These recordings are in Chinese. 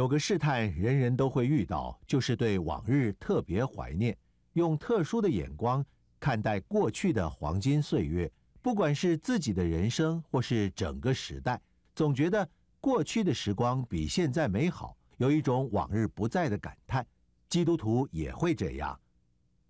有个试探，人人都会遇到，就是对往日特别怀念，用特殊的眼光看待过去的黄金岁月。不管是自己的人生，或是整个时代，总觉得过去的时光比现在美好，有一种往日不再的感叹。基督徒也会这样，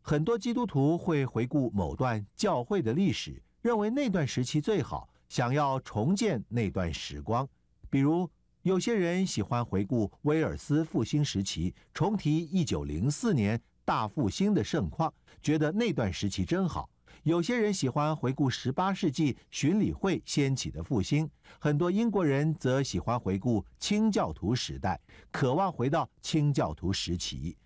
很多基督徒会回顾某段教会的历史，认为那段时期最好，想要重建那段时光，比如。有些人喜欢回顾威尔斯复兴时期，重提1904年大复兴的盛况，觉得那段时期真好。有些人喜欢回顾18世纪巡礼会掀起的复兴，很多英国人则喜欢回顾清教徒时代，渴望回到清教徒时期。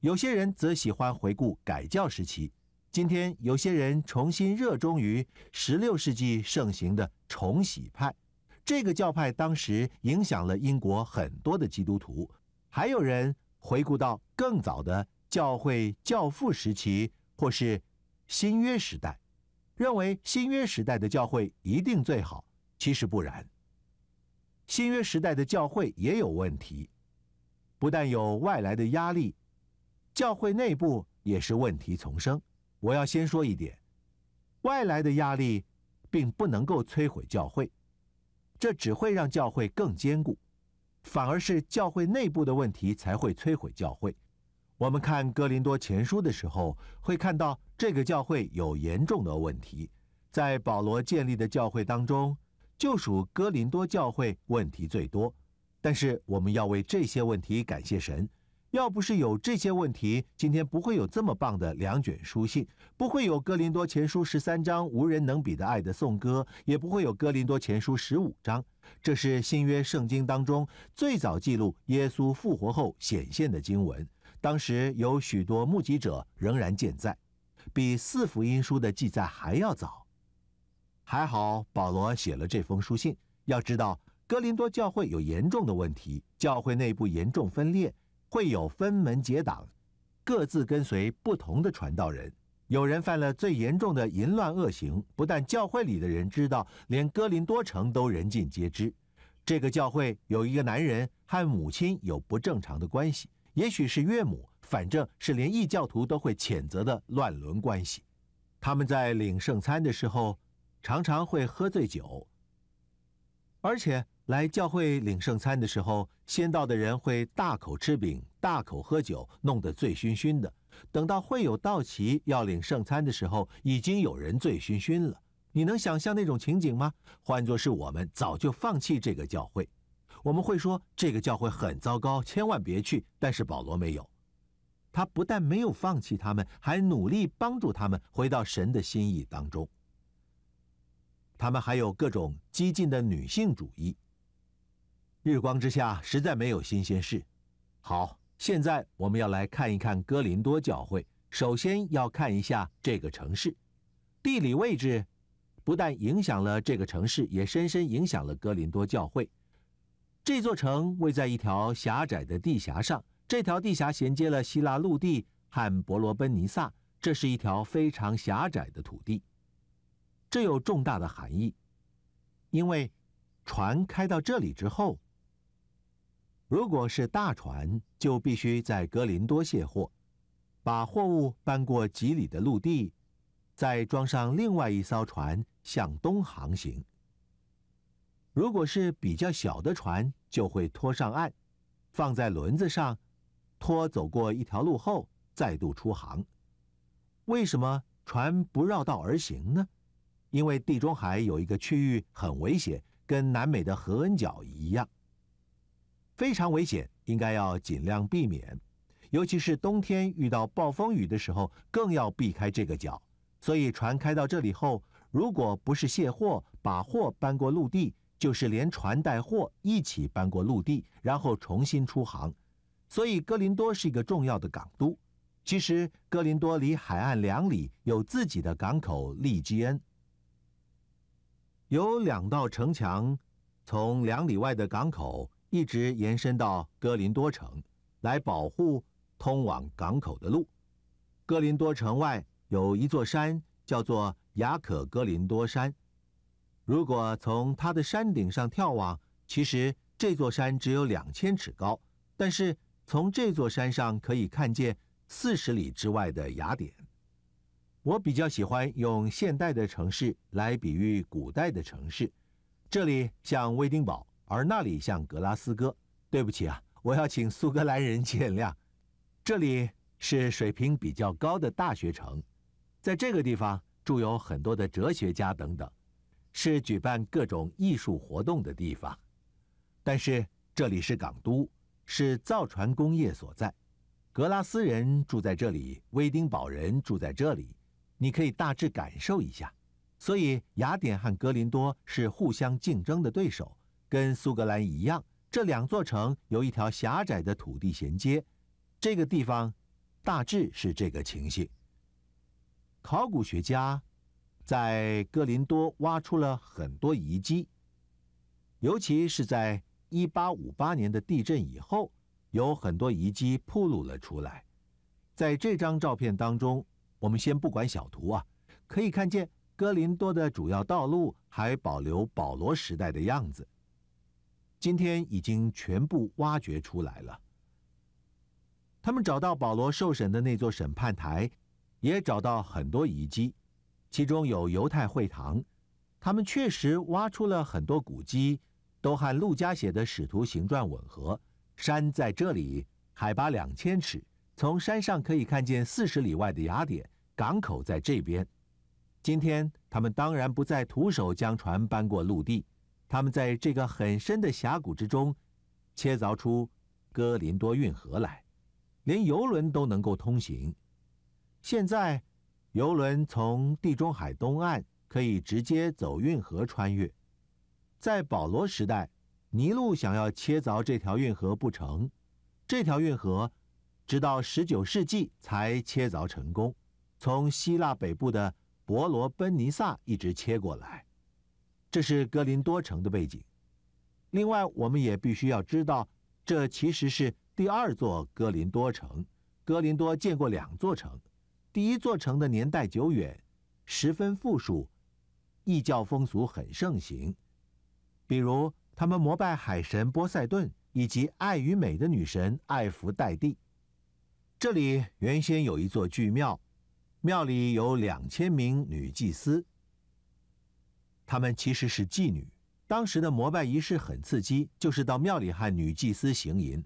有些人则喜欢回顾改教时期。今天，有些人重新热衷于16世纪盛行的重洗派。这个教派当时影响了英国很多的基督徒，还有人回顾到更早的教会教父时期或是新约时代，认为新约时代的教会一定最好。其实不然，新约时代的教会也有问题，不但有外来的压力，教会内部也是问题丛生。我要先说一点，外来的压力并不能够摧毁教会。这只会让教会更坚固，反而是教会内部的问题才会摧毁教会。我们看哥林多前书的时候，会看到这个教会有严重的问题。在保罗建立的教会当中，就属哥林多教会问题最多。但是我们要为这些问题感谢神。要不是有这些问题，今天不会有这么棒的两卷书信，不会有哥林多前书十三章无人能比的《爱的颂歌》，也不会有哥林多前书十五章。这是新约圣经当中最早记录耶稣复活后显现的经文。当时有许多目击者仍然健在，比四福音书的记载还要早。还好保罗写了这封书信。要知道，哥林多教会有严重的问题，教会内部严重分裂。会有分门结党，各自跟随不同的传道人。有人犯了最严重的淫乱恶行，不但教会里的人知道，连哥林多城都人尽皆知。这个教会有一个男人和母亲有不正常的关系，也许是岳母，反正是连异教徒都会谴责的乱伦关系。他们在领圣餐的时候，常常会喝醉酒，而且。来教会领圣餐的时候，先到的人会大口吃饼、大口喝酒，弄得醉醺醺的。等到会有到齐要领圣餐的时候，已经有人醉醺醺了。你能想象那种情景吗？换作是我们，早就放弃这个教会。我们会说这个教会很糟糕，千万别去。但是保罗没有，他不但没有放弃他们，还努力帮助他们回到神的心意当中。他们还有各种激进的女性主义。日光之下实在没有新鲜事。好，现在我们要来看一看哥林多教会。首先要看一下这个城市，地理位置不但影响了这个城市，也深深影响了哥林多教会。这座城位在一条狭窄的地峡上，这条地峡衔接了希腊陆地和伯罗奔尼撒。这是一条非常狭窄的土地，这有重大的含义，因为船开到这里之后。如果是大船，就必须在格林多卸货，把货物搬过几里的陆地，再装上另外一艘船向东航行。如果是比较小的船，就会拖上岸，放在轮子上，拖走过一条路后再度出航。为什么船不绕道而行呢？因为地中海有一个区域很危险，跟南美的合恩角一样。非常危险，应该要尽量避免，尤其是冬天遇到暴风雨的时候，更要避开这个角。所以船开到这里后，如果不是卸货把货搬过陆地，就是连船带货一起搬过陆地，然后重新出航。所以哥林多是一个重要的港都。其实哥林多离海岸两里，有自己的港口利基恩，有两道城墙，从两里外的港口。一直延伸到哥林多城，来保护通往港口的路。哥林多城外有一座山，叫做雅可哥林多山。如果从它的山顶上眺望，其实这座山只有两千尺高，但是从这座山上可以看见四十里之外的雅典。我比较喜欢用现代的城市来比喻古代的城市，这里像威丁堡。而那里像格拉斯哥，对不起啊，我要请苏格兰人见谅。这里是水平比较高的大学城，在这个地方住有很多的哲学家等等，是举办各种艺术活动的地方。但是这里是港都，是造船工业所在，格拉斯人住在这里，威丁堡人住在这里，你可以大致感受一下。所以雅典和格林多是互相竞争的对手。跟苏格兰一样，这两座城由一条狭窄的土地衔接。这个地方大致是这个情形。考古学家在哥林多挖出了很多遗迹，尤其是在1858年的地震以后，有很多遗迹暴露了出来。在这张照片当中，我们先不管小图啊，可以看见哥林多的主要道路还保留保罗时代的样子。今天已经全部挖掘出来了。他们找到保罗受审的那座审判台，也找到很多遗迹，其中有犹太会堂。他们确实挖出了很多古迹，都和陆家写的《使徒行传》吻合。山在这里，海拔两千尺，从山上可以看见四十里外的雅典港口在这边。今天他们当然不再徒手将船搬过陆地。他们在这个很深的峡谷之中，切凿出哥林多运河来，连游轮都能够通行。现在，游轮从地中海东岸可以直接走运河穿越。在保罗时代，尼禄想要切凿这条运河不成，这条运河直到19世纪才切凿成功，从希腊北部的伯罗奔尼撒一直切过来。这是哥林多城的背景。另外，我们也必须要知道，这其实是第二座哥林多城。哥林多建过两座城，第一座城的年代久远，十分富庶，异教风俗很盛行，比如他们膜拜海神波塞顿以及爱与美的女神爱芙黛蒂。这里原先有一座巨庙，庙里有两千名女祭司。他们其实是妓女。当时的膜拜仪式很刺激，就是到庙里和女祭司行淫。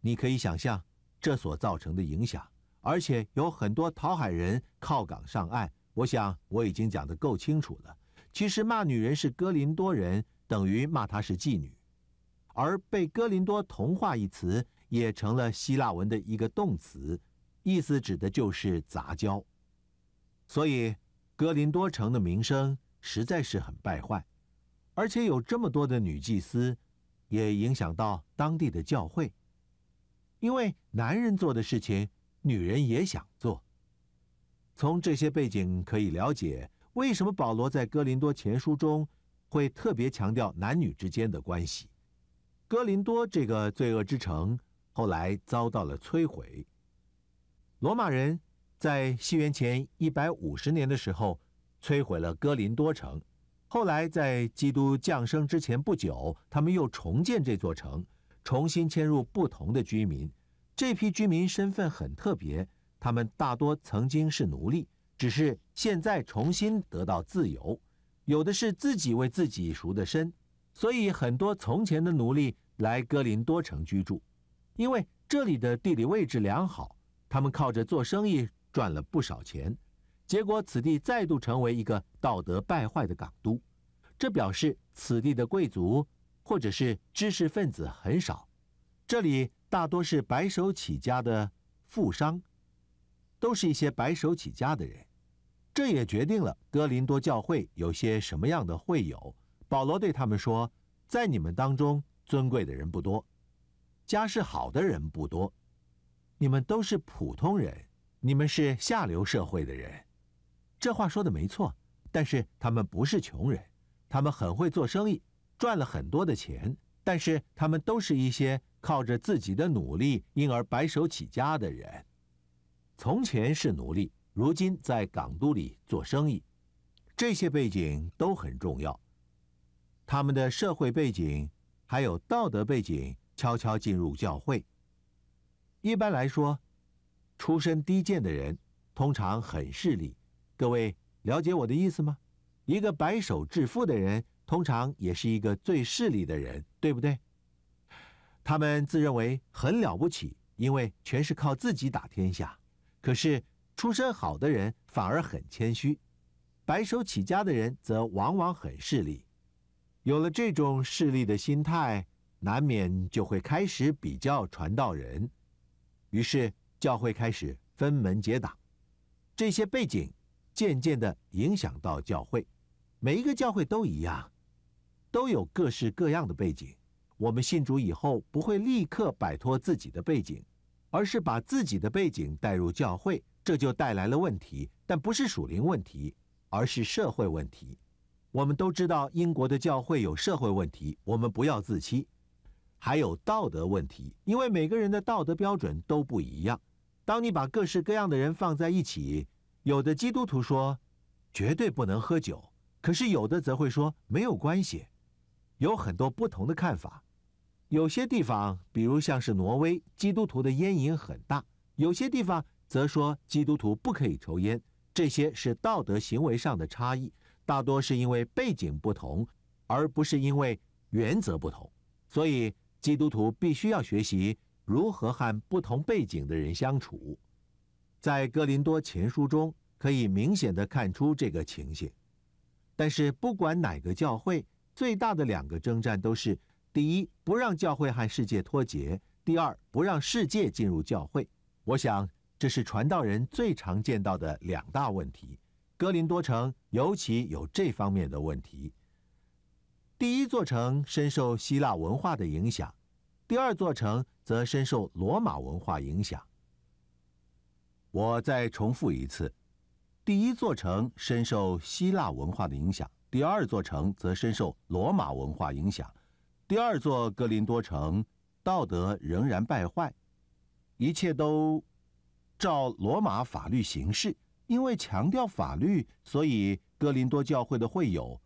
你可以想象这所造成的影响，而且有很多逃海人靠港上岸。我想我已经讲得够清楚了。其实骂女人是哥林多人，等于骂她是妓女，而被哥林多同化一词也成了希腊文的一个动词，意思指的就是杂交。所以，哥林多城的名声。实在是很败坏，而且有这么多的女祭司，也影响到当地的教会，因为男人做的事情，女人也想做。从这些背景可以了解，为什么保罗在《哥林多前书》中会特别强调男女之间的关系。哥林多这个罪恶之城后来遭到了摧毁。罗马人在西元前一百五十年的时候。摧毁了哥林多城，后来在基督降生之前不久，他们又重建这座城，重新迁入不同的居民。这批居民身份很特别，他们大多曾经是奴隶，只是现在重新得到自由，有的是自己为自己赎的身，所以很多从前的奴隶来哥林多城居住，因为这里的地理位置良好，他们靠着做生意赚了不少钱。结果，此地再度成为一个道德败坏的港都。这表示此地的贵族或者是知识分子很少，这里大多是白手起家的富商，都是一些白手起家的人。这也决定了哥林多教会有些什么样的会友。保罗对他们说：“在你们当中，尊贵的人不多，家世好的人不多，你们都是普通人，你们是下流社会的人。”这话说的没错，但是他们不是穷人，他们很会做生意，赚了很多的钱。但是他们都是一些靠着自己的努力，因而白手起家的人。从前是奴隶，如今在港都里做生意，这些背景都很重要。他们的社会背景，还有道德背景，悄悄进入教会。一般来说，出身低贱的人通常很势利。各位了解我的意思吗？一个白手致富的人，通常也是一个最势利的人，对不对？他们自认为很了不起，因为全是靠自己打天下。可是出身好的人反而很谦虚，白手起家的人则往往很势利。有了这种势利的心态，难免就会开始比较传道人，于是教会开始分门结党。这些背景。渐渐地影响到教会，每一个教会都一样，都有各式各样的背景。我们信主以后不会立刻摆脱自己的背景，而是把自己的背景带入教会，这就带来了问题。但不是属灵问题，而是社会问题。我们都知道英国的教会有社会问题，我们不要自欺。还有道德问题，因为每个人的道德标准都不一样。当你把各式各样的人放在一起，有的基督徒说，绝对不能喝酒；可是有的则会说没有关系，有很多不同的看法。有些地方，比如像是挪威，基督徒的烟瘾很大；有些地方则说基督徒不可以抽烟。这些是道德行为上的差异，大多是因为背景不同，而不是因为原则不同。所以基督徒必须要学习如何和不同背景的人相处。在哥林多前书中可以明显的看出这个情形，但是不管哪个教会，最大的两个争战都是：第一，不让教会和世界脱节；第二，不让世界进入教会。我想这是传道人最常见到的两大问题。哥林多城尤其有这方面的问题。第一座城深受希腊文化的影响，第二座城则深受罗马文化影响。我再重复一次：第一座城深受希腊文化的影响，第二座城则深受罗马文化影响。第二座哥林多城，道德仍然败坏，一切都照罗马法律行事。因为强调法律，所以哥林多教会的会友，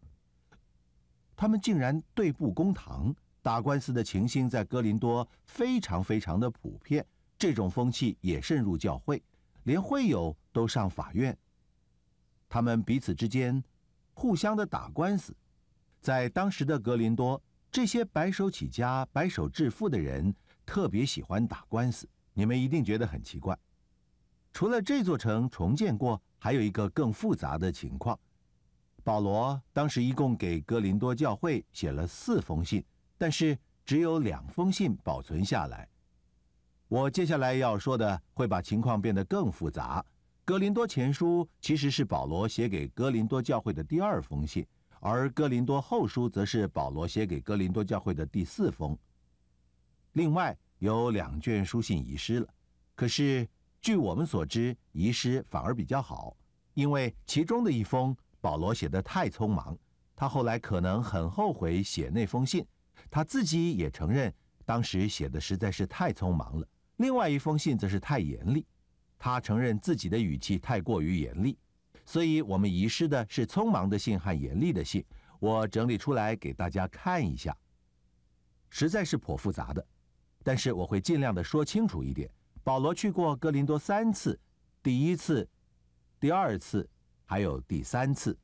他们竟然对簿公堂，打官司的情形在哥林多非常非常的普遍。这种风气也渗入教会。连会友都上法院，他们彼此之间互相的打官司。在当时的格林多，这些白手起家、白手致富的人特别喜欢打官司。你们一定觉得很奇怪，除了这座城重建过，还有一个更复杂的情况。保罗当时一共给格林多教会写了四封信，但是只有两封信保存下来。我接下来要说的会把情况变得更复杂。哥林多前书其实是保罗写给哥林多教会的第二封信，而哥林多后书则是保罗写给哥林多教会的第四封。另外有两卷书信遗失了，可是据我们所知，遗失反而比较好，因为其中的一封保罗写得太匆忙，他后来可能很后悔写那封信，他自己也承认当时写的实在是太匆忙了。另外一封信则是太严厉，他承认自己的语气太过于严厉，所以我们遗失的是匆忙的信和严厉的信。我整理出来给大家看一下，实在是颇复杂的，但是我会尽量的说清楚一点。保罗去过哥林多三次，第一次、第二次还有第三次，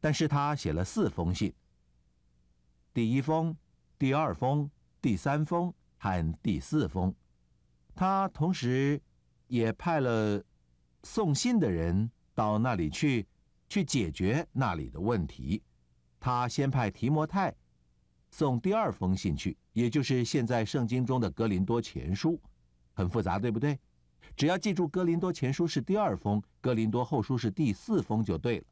但是他写了四封信：第一封、第二封、第三封和第四封。他同时，也派了送信的人到那里去，去解决那里的问题。他先派提摩太送第二封信去，也就是现在圣经中的《哥林多前书》，很复杂，对不对？只要记住《哥林多前书》是第二封，《哥林多后书》是第四封就对了。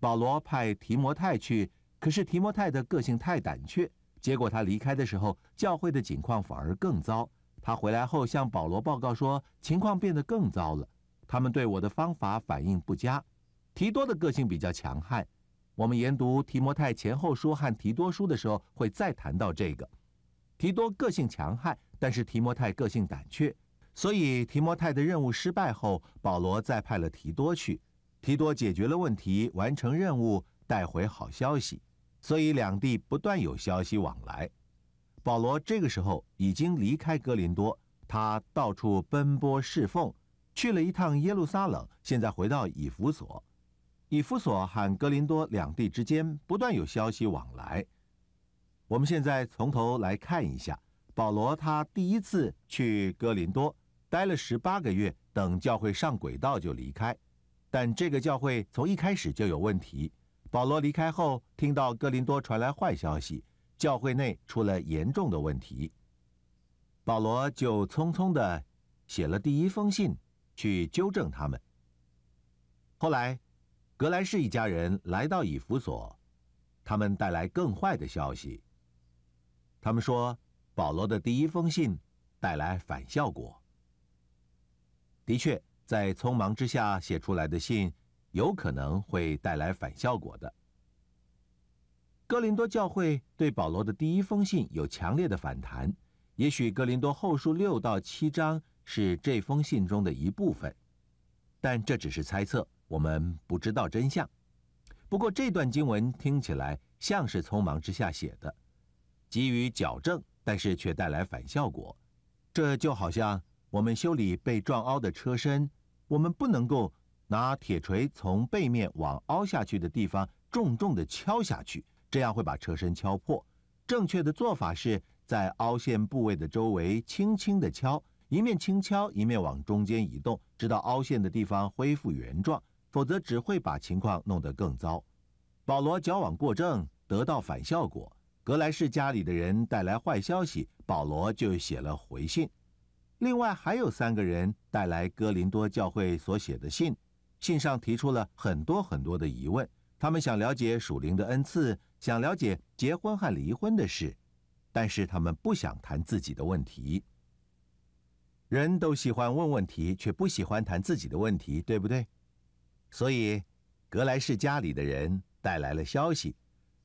保罗派提摩太去，可是提摩太的个性太胆怯，结果他离开的时候，教会的情况反而更糟。他回来后向保罗报告说，情况变得更糟了。他们对我的方法反应不佳。提多的个性比较强悍。我们研读提摩太前后书和提多书的时候，会再谈到这个。提多个性强悍，但是提摩太个性胆怯，所以提摩太的任务失败后，保罗再派了提多去。提多解决了问题，完成任务，带回好消息，所以两地不断有消息往来。保罗这个时候已经离开哥林多，他到处奔波侍奉，去了一趟耶路撒冷，现在回到以弗所。以弗所和哥林多两地之间不断有消息往来。我们现在从头来看一下保罗，他第一次去哥林多，待了十八个月，等教会上轨道就离开。但这个教会从一开始就有问题。保罗离开后，听到哥林多传来坏消息。教会内出了严重的问题，保罗就匆匆的写了第一封信去纠正他们。后来，格莱士一家人来到以弗所，他们带来更坏的消息。他们说，保罗的第一封信带来反效果。的确，在匆忙之下写出来的信，有可能会带来反效果的。哥林多教会对保罗的第一封信有强烈的反弹。也许哥林多后书六到七章是这封信中的一部分，但这只是猜测。我们不知道真相。不过这段经文听起来像是匆忙之下写的，急于矫正，但是却带来反效果。这就好像我们修理被撞凹的车身，我们不能够拿铁锤从背面往凹下去的地方重重的敲下去。这样会把车身敲破。正确的做法是在凹陷部位的周围轻轻地敲，一面轻敲，一面往中间移动，直到凹陷的地方恢复原状。否则只会把情况弄得更糟。保罗矫枉过正，得到反效果。格莱士家里的人带来坏消息，保罗就写了回信。另外还有三个人带来哥林多教会所写的信，信上提出了很多很多的疑问。他们想了解属灵的恩赐。想了解结婚和离婚的事，但是他们不想谈自己的问题。人都喜欢问问题，却不喜欢谈自己的问题，对不对？所以，格莱士家里的人带来了消息，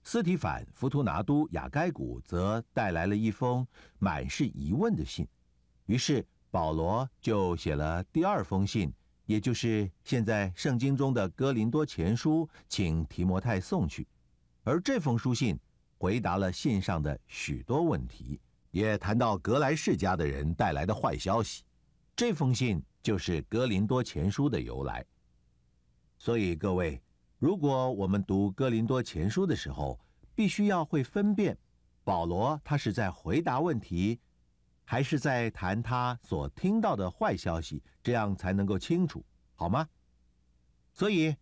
斯提凡、弗图拿都、雅盖谷则带来了一封满是疑问的信。于是，保罗就写了第二封信，也就是现在圣经中的《哥林多前书》，请提摩太送去。而这封书信回答了信上的许多问题，也谈到格莱世家的人带来的坏消息。这封信就是《格林多前书》的由来。所以各位，如果我们读《格林多前书》的时候，必须要会分辨保罗他是在回答问题，还是在谈他所听到的坏消息，这样才能够清楚，好吗？所以，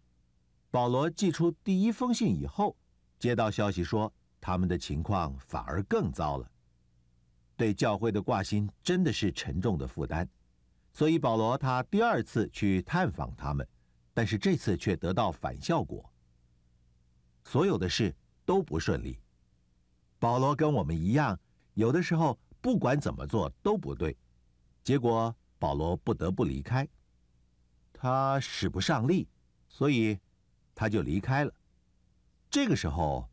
保罗寄出第一封信以后。接到消息说，他们的情况反而更糟了。对教会的挂心真的是沉重的负担，所以保罗他第二次去探访他们，但是这次却得到反效果。所有的事都不顺利。保罗跟我们一样，有的时候不管怎么做都不对，结果保罗不得不离开。他使不上力，所以他就离开了。这个时候，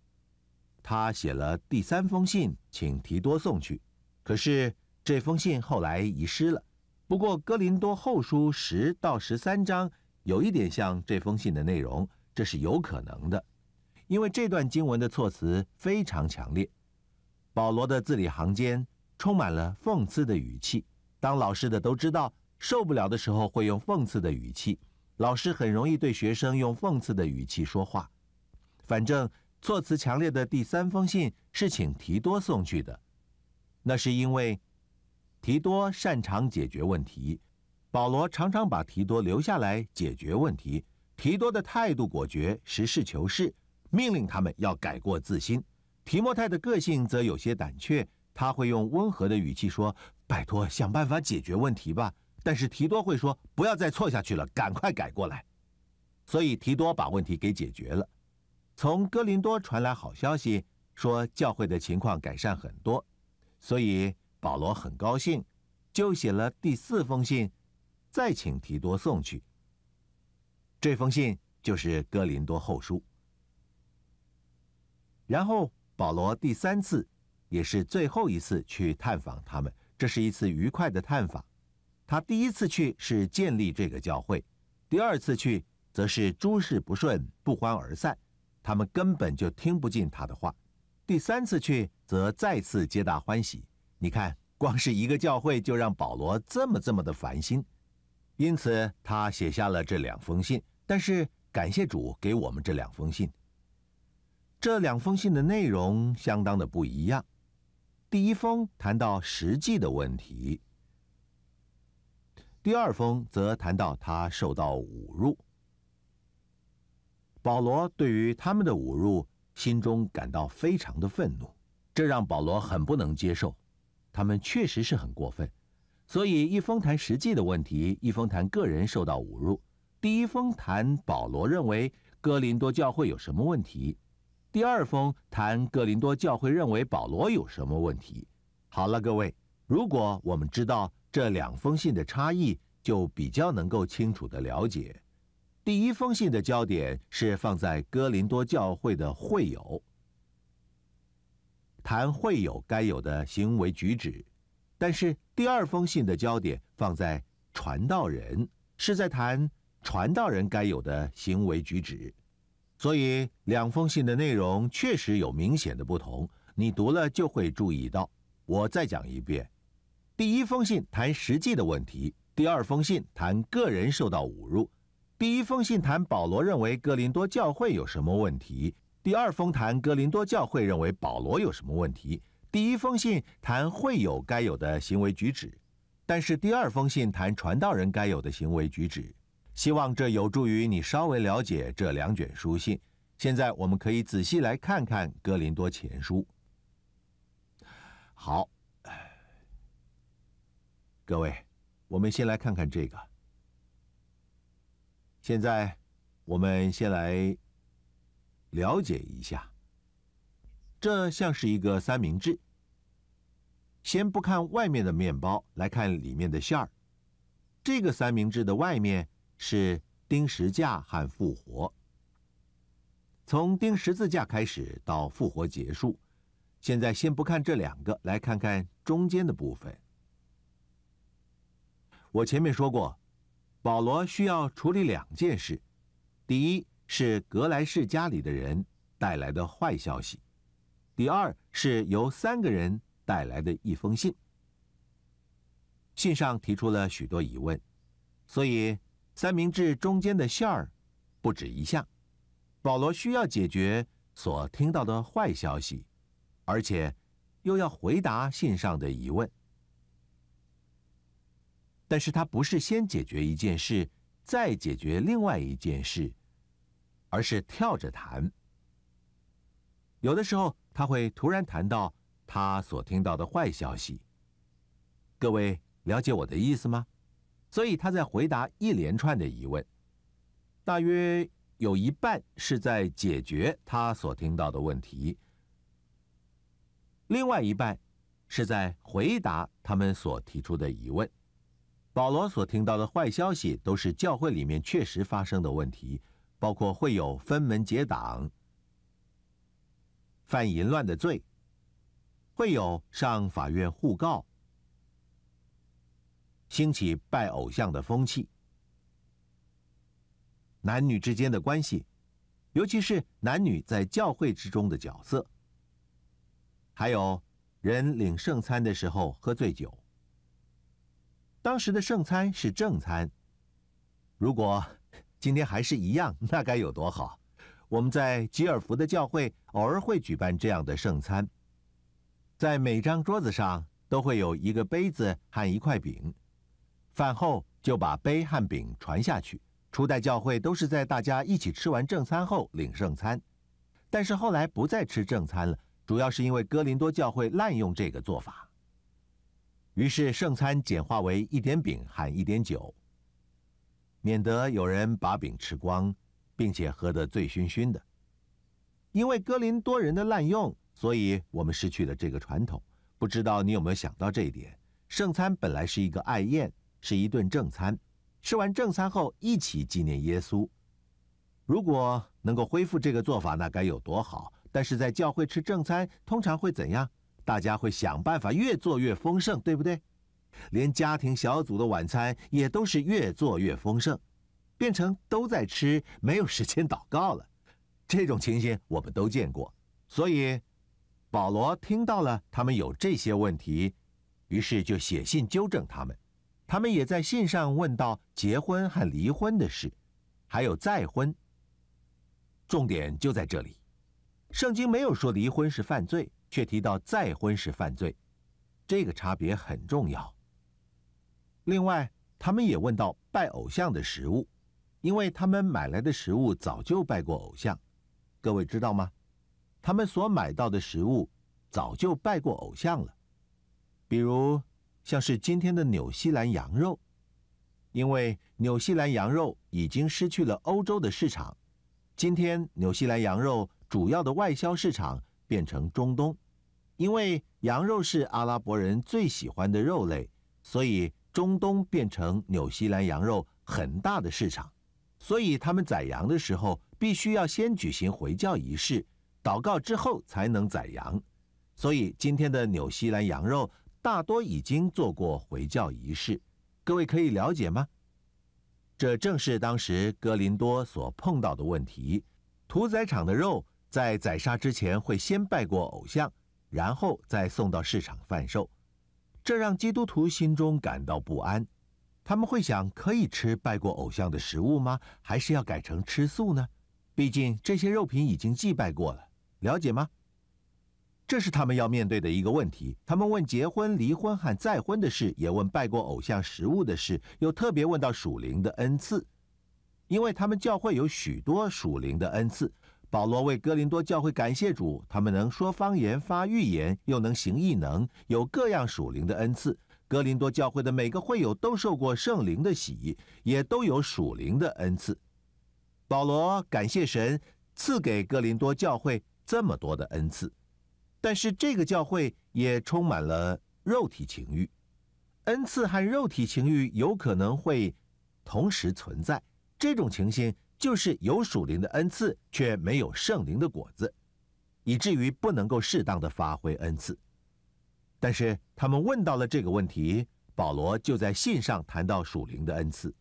他写了第三封信，请提多送去。可是这封信后来遗失了。不过，哥林多后书十到十三章有一点像这封信的内容，这是有可能的，因为这段经文的措辞非常强烈。保罗的字里行间充满了讽刺的语气。当老师的都知道，受不了的时候会用讽刺的语气。老师很容易对学生用讽刺的语气说话。反正措辞强烈的第三封信是请提多送去的，那是因为提多擅长解决问题。保罗常常把提多留下来解决问题。提多的态度果决、实事求是，命令他们要改过自新。提莫泰的个性则有些胆怯，他会用温和的语气说：“拜托，想办法解决问题吧。”但是提多会说：“不要再错下去了，赶快改过来。”所以提多把问题给解决了。从哥林多传来好消息，说教会的情况改善很多，所以保罗很高兴，就写了第四封信，再请提多送去。这封信就是《哥林多后书》。然后保罗第三次，也是最后一次去探访他们，这是一次愉快的探访。他第一次去是建立这个教会，第二次去则是诸事不顺，不欢而散。他们根本就听不进他的话，第三次去则再次皆大欢喜。你看，光是一个教会就让保罗这么这么的烦心，因此他写下了这两封信。但是感谢主给我们这两封信，这两封信的内容相当的不一样。第一封谈到实际的问题，第二封则谈到他受到侮辱。保罗对于他们的侮辱，心中感到非常的愤怒，这让保罗很不能接受。他们确实是很过分，所以一封谈实际的问题，一封谈个人受到侮辱。第一封谈保罗认为哥林多教会有什么问题，第二封谈哥林多教会认为保罗有什么问题。好了，各位，如果我们知道这两封信的差异，就比较能够清楚的了解。第一封信的焦点是放在哥林多教会的会友，谈会友该有的行为举止；但是第二封信的焦点放在传道人，是在谈传道人该有的行为举止。所以两封信的内容确实有明显的不同，你读了就会注意到。我再讲一遍：第一封信谈实际的问题，第二封信谈个人受到侮辱。第一封信谈保罗认为哥林多教会有什么问题，第二封谈哥林多教会认为保罗有什么问题。第一封信谈会友该有的行为举止，但是第二封信谈传道人该有的行为举止。希望这有助于你稍微了解这两卷书信。现在我们可以仔细来看看哥林多前书。好，各位，我们先来看看这个。现在，我们先来了解一下。这像是一个三明治。先不看外面的面包，来看里面的馅儿。这个三明治的外面是钉十字架和复活。从钉十字架开始到复活结束。现在先不看这两个，来看看中间的部分。我前面说过。保罗需要处理两件事：第一是格莱士家里的人带来的坏消息；第二是由三个人带来的一封信。信上提出了许多疑问，所以三明治中间的馅儿不止一项。保罗需要解决所听到的坏消息，而且又要回答信上的疑问。但是他不是先解决一件事，再解决另外一件事，而是跳着谈。有的时候他会突然谈到他所听到的坏消息。各位了解我的意思吗？所以他在回答一连串的疑问，大约有一半是在解决他所听到的问题，另外一半是在回答他们所提出的疑问。保罗所听到的坏消息，都是教会里面确实发生的问题，包括会有分门结党、犯淫乱的罪，会有上法院互告、兴起拜偶像的风气，男女之间的关系，尤其是男女在教会之中的角色，还有人领圣餐的时候喝醉酒。当时的圣餐是正餐。如果 今天还是一样，那该有多好！我们在吉尔福的教会偶尔会举办这样的圣餐，在每张桌子上都会有一个杯子和一块饼。饭后就把杯和饼传下去。初代教会都是在大家一起吃完正餐后领圣餐，但是后来不再吃正餐了，主要是因为哥林多教会滥用这个做法。于是圣餐简化为一点饼和一点酒，免得有人把饼吃光，并且喝得醉醺醺的。因为哥林多人的滥用，所以我们失去了这个传统。不知道你有没有想到这一点？圣餐本来是一个爱宴，是一顿正餐，吃完正餐后一起纪念耶稣。如果能够恢复这个做法，那该有多好！但是在教会吃正餐通常会怎样？大家会想办法越做越丰盛，对不对？连家庭小组的晚餐也都是越做越丰盛，变成都在吃，没有时间祷告了。这种情形我们都见过。所以，保罗听到了他们有这些问题，于是就写信纠正他们。他们也在信上问到结婚和离婚的事，还有再婚。重点就在这里：圣经没有说离婚是犯罪。却提到再婚是犯罪，这个差别很重要。另外，他们也问到拜偶像的食物，因为他们买来的食物早就拜过偶像。各位知道吗？他们所买到的食物早就拜过偶像了，比如像是今天的纽西兰羊肉，因为纽西兰羊肉已经失去了欧洲的市场，今天纽西兰羊肉主要的外销市场变成中东。因为羊肉是阿拉伯人最喜欢的肉类，所以中东变成纽西兰羊肉很大的市场。所以他们宰羊的时候，必须要先举行回教仪式，祷告之后才能宰羊。所以今天的纽西兰羊肉大多已经做过回教仪式。各位可以了解吗？这正是当时哥林多所碰到的问题：屠宰场的肉在宰杀之前会先拜过偶像。然后再送到市场贩售，这让基督徒心中感到不安。他们会想：可以吃拜过偶像的食物吗？还是要改成吃素呢？毕竟这些肉品已经祭拜过了，了解吗？这是他们要面对的一个问题。他们问结婚、离婚和再婚的事，也问拜过偶像食物的事，又特别问到属灵的恩赐，因为他们教会有许多属灵的恩赐。保罗为哥林多教会感谢主，他们能说方言、发预言，又能行异能，有各样属灵的恩赐。哥林多教会的每个会友都受过圣灵的洗，也都有属灵的恩赐。保罗感谢神赐给哥林多教会这么多的恩赐，但是这个教会也充满了肉体情欲。恩赐和肉体情欲有可能会同时存在，这种情形。就是有属灵的恩赐，却没有圣灵的果子，以至于不能够适当的发挥恩赐。但是他们问到了这个问题，保罗就在信上谈到属灵的恩赐。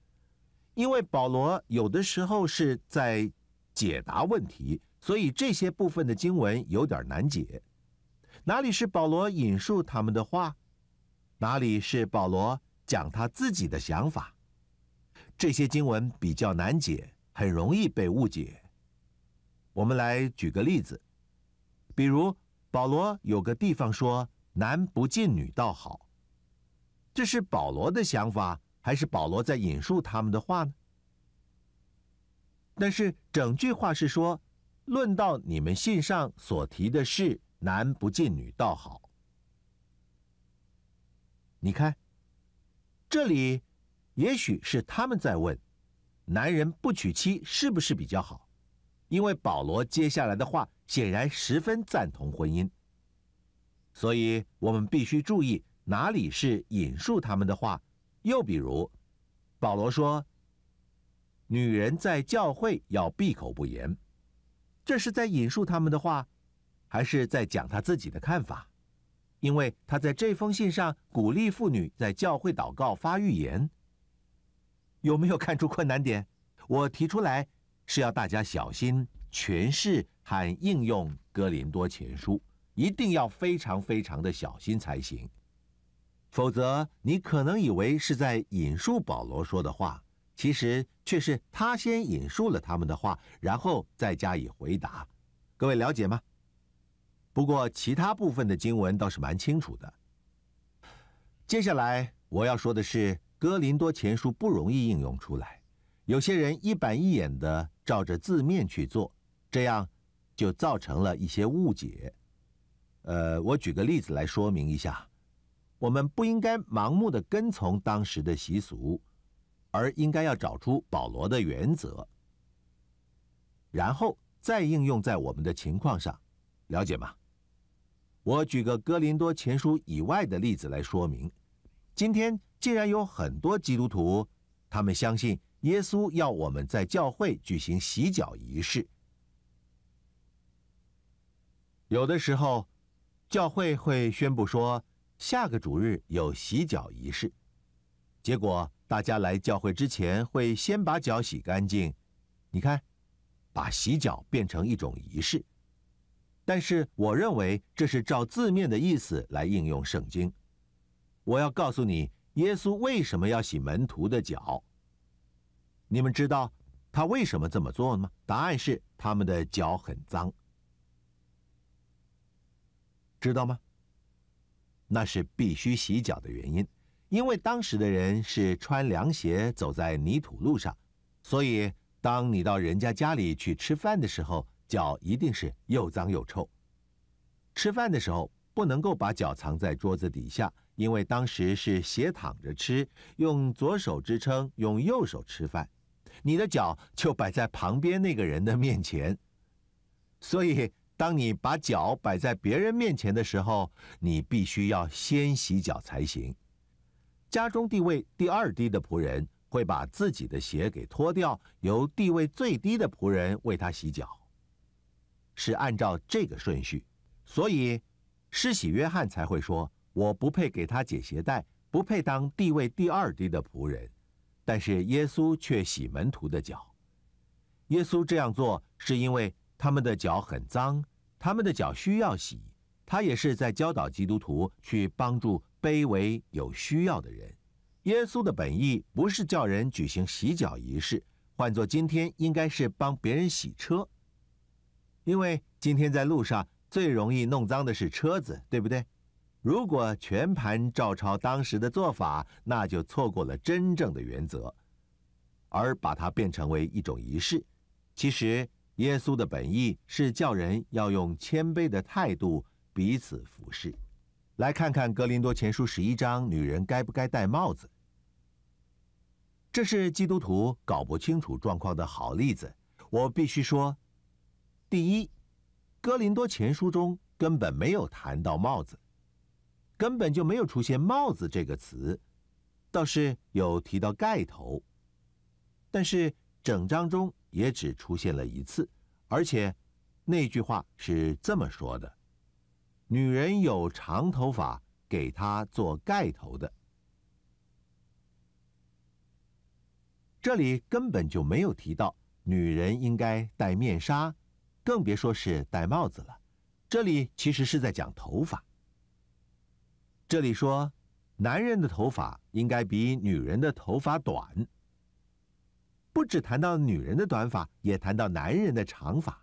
因为保罗有的时候是在解答问题，所以这些部分的经文有点难解。哪里是保罗引述他们的话？哪里是保罗讲他自己的想法？这些经文比较难解。很容易被误解。我们来举个例子，比如保罗有个地方说“男不近女倒好”，这是保罗的想法，还是保罗在引述他们的话呢？但是整句话是说：“论到你们信上所提的事，男不近女倒好。”你看，这里也许是他们在问。男人不娶妻是不是比较好？因为保罗接下来的话显然十分赞同婚姻，所以我们必须注意哪里是引述他们的话。又比如，保罗说：“女人在教会要闭口不言”，这是在引述他们的话，还是在讲他自己的看法？因为他在这封信上鼓励妇女在教会祷告、发预言。有没有看出困难点？我提出来是要大家小心诠释和应用哥林多前书，一定要非常非常的小心才行。否则，你可能以为是在引述保罗说的话，其实却是他先引述了他们的话，然后再加以回答。各位了解吗？不过其他部分的经文倒是蛮清楚的。接下来我要说的是。哥林多前书不容易应用出来，有些人一板一眼的照着字面去做，这样就造成了一些误解。呃，我举个例子来说明一下：我们不应该盲目的跟从当时的习俗，而应该要找出保罗的原则，然后再应用在我们的情况上，了解吗？我举个哥林多前书以外的例子来说明。今天竟然有很多基督徒，他们相信耶稣要我们在教会举行洗脚仪式。有的时候，教会会宣布说下个主日有洗脚仪式，结果大家来教会之前会先把脚洗干净。你看，把洗脚变成一种仪式，但是我认为这是照字面的意思来应用圣经。我要告诉你，耶稣为什么要洗门徒的脚？你们知道他为什么这么做吗？答案是他们的脚很脏，知道吗？那是必须洗脚的原因，因为当时的人是穿凉鞋走在泥土路上，所以当你到人家家里去吃饭的时候，脚一定是又脏又臭。吃饭的时候不能够把脚藏在桌子底下。因为当时是斜躺着吃，用左手支撑，用右手吃饭，你的脚就摆在旁边那个人的面前，所以当你把脚摆在别人面前的时候，你必须要先洗脚才行。家中地位第二低的仆人会把自己的鞋给脱掉，由地位最低的仆人为他洗脚，是按照这个顺序，所以施洗约翰才会说。我不配给他解鞋带，不配当地位第二低的仆人，但是耶稣却洗门徒的脚。耶稣这样做是因为他们的脚很脏，他们的脚需要洗。他也是在教导基督徒去帮助卑微有需要的人。耶稣的本意不是叫人举行洗脚仪式，换作今天应该是帮别人洗车，因为今天在路上最容易弄脏的是车子，对不对？如果全盘照抄当时的做法，那就错过了真正的原则，而把它变成为一种仪式。其实，耶稣的本意是叫人要用谦卑的态度彼此服侍。来看看《哥林多前书》十一章，女人该不该戴帽子？这是基督徒搞不清楚状况的好例子。我必须说，第一，《哥林多前书中根本没有谈到帽子》。根本就没有出现“帽子”这个词，倒是有提到“盖头”，但是整章中也只出现了一次，而且那句话是这么说的：“女人有长头发，给她做盖头的。”这里根本就没有提到女人应该戴面纱，更别说是戴帽子了。这里其实是在讲头发。这里说，男人的头发应该比女人的头发短。不只谈到女人的短发，也谈到男人的长发。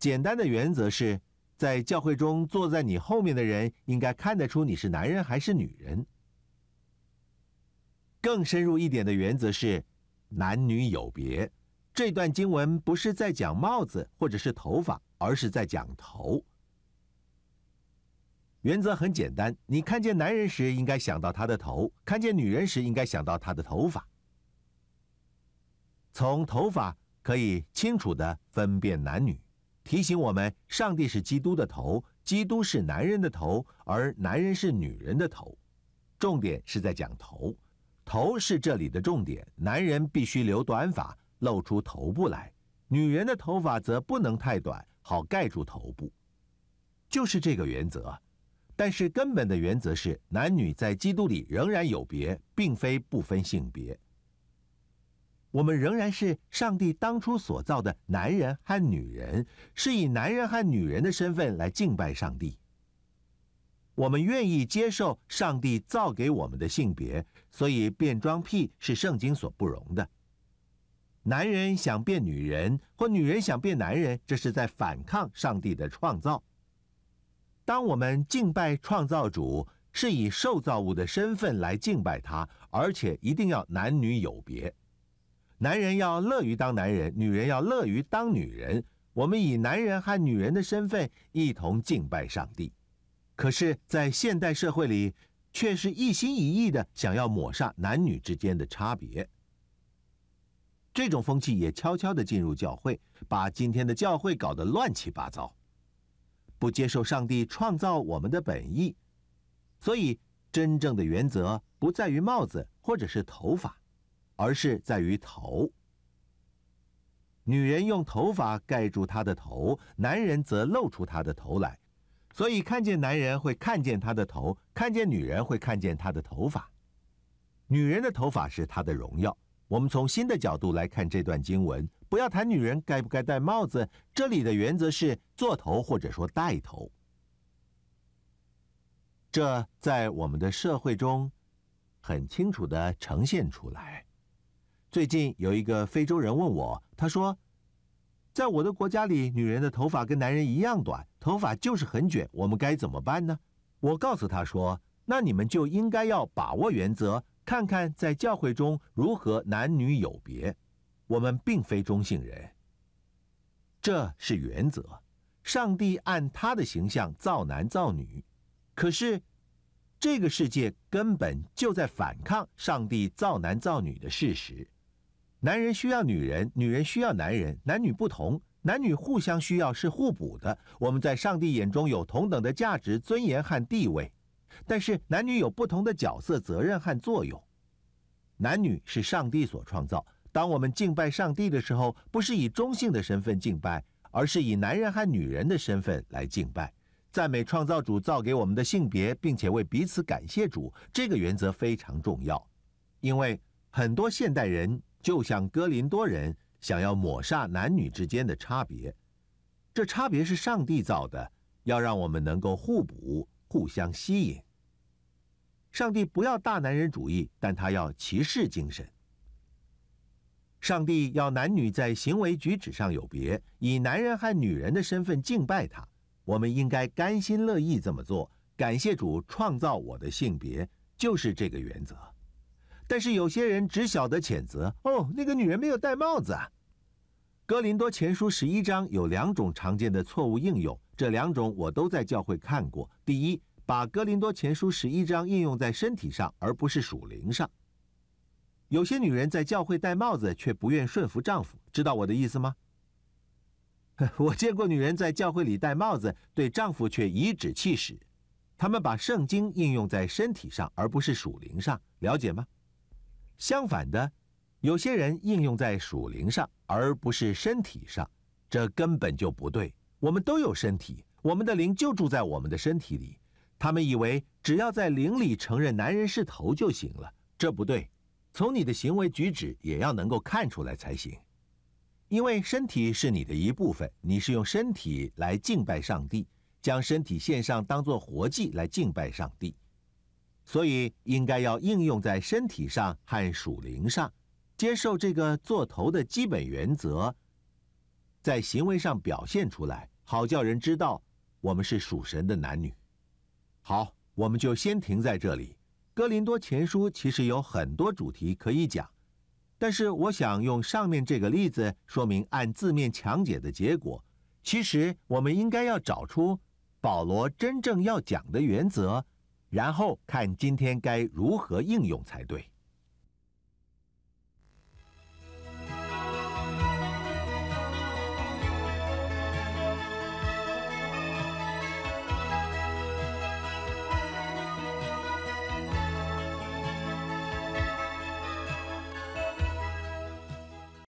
简单的原则是，在教会中坐在你后面的人应该看得出你是男人还是女人。更深入一点的原则是，男女有别。这段经文不是在讲帽子或者是头发，而是在讲头。原则很简单：你看见男人时应该想到他的头，看见女人时应该想到他的头发。从头发可以清楚地分辨男女，提醒我们：上帝是基督的头，基督是男人的头，而男人是女人的头。重点是在讲头，头是这里的重点。男人必须留短发，露出头部来；女人的头发则不能太短，好盖住头部。就是这个原则。但是根本的原则是，男女在基督里仍然有别，并非不分性别。我们仍然是上帝当初所造的男人和女人，是以男人和女人的身份来敬拜上帝。我们愿意接受上帝造给我们的性别，所以变装癖是圣经所不容的。男人想变女人，或女人想变男人，这是在反抗上帝的创造。当我们敬拜创造主，是以受造物的身份来敬拜他，而且一定要男女有别，男人要乐于当男人，女人要乐于当女人。我们以男人和女人的身份一同敬拜上帝。可是，在现代社会里，却是一心一意的想要抹杀男女之间的差别。这种风气也悄悄的进入教会，把今天的教会搞得乱七八糟。不接受上帝创造我们的本意，所以真正的原则不在于帽子或者是头发，而是在于头。女人用头发盖住她的头，男人则露出他的头来，所以看见男人会看见他的头，看见女人会看见她的头发。女人的头发是她的荣耀。我们从新的角度来看这段经文。不要谈女人该不该戴帽子。这里的原则是做头或者说带头。这在我们的社会中很清楚地呈现出来。最近有一个非洲人问我，他说：“在我的国家里，女人的头发跟男人一样短，头发就是很卷，我们该怎么办呢？”我告诉他说：“那你们就应该要把握原则，看看在教会中如何男女有别。”我们并非中性人，这是原则。上帝按他的形象造男造女，可是这个世界根本就在反抗上帝造男造女的事实。男人需要女人，女人需要男人，男女不同，男女互相需要是互补的。我们在上帝眼中有同等的价值、尊严和地位，但是男女有不同的角色、责任和作用。男女是上帝所创造。当我们敬拜上帝的时候，不是以中性的身份敬拜，而是以男人和女人的身份来敬拜，赞美创造主造给我们的性别，并且为彼此感谢主。这个原则非常重要，因为很多现代人就像哥林多人，想要抹杀男女之间的差别，这差别是上帝造的，要让我们能够互补、互相吸引。上帝不要大男人主义，但他要骑士精神。上帝要男女在行为举止上有别，以男人和女人的身份敬拜他。我们应该甘心乐意这么做，感谢主创造我的性别就是这个原则。但是有些人只晓得谴责哦，那个女人没有戴帽子。哥林多前书十一章有两种常见的错误应用，这两种我都在教会看过。第一，把哥林多前书十一章应用在身体上，而不是属灵上。有些女人在教会戴帽子，却不愿顺服丈夫，知道我的意思吗？我见过女人在教会里戴帽子，对丈夫却颐指气使。她们把圣经应用在身体上，而不是属灵上，了解吗？相反的，有些人应用在属灵上，而不是身体上，这根本就不对。我们都有身体，我们的灵就住在我们的身体里。他们以为只要在灵里承认男人是头就行了，这不对。从你的行为举止也要能够看出来才行，因为身体是你的一部分，你是用身体来敬拜上帝，将身体献上当做活祭来敬拜上帝，所以应该要应用在身体上和属灵上，接受这个做头的基本原则，在行为上表现出来，好叫人知道我们是属神的男女。好，我们就先停在这里。《哥林多前书》其实有很多主题可以讲，但是我想用上面这个例子说明，按字面强解的结果，其实我们应该要找出保罗真正要讲的原则，然后看今天该如何应用才对。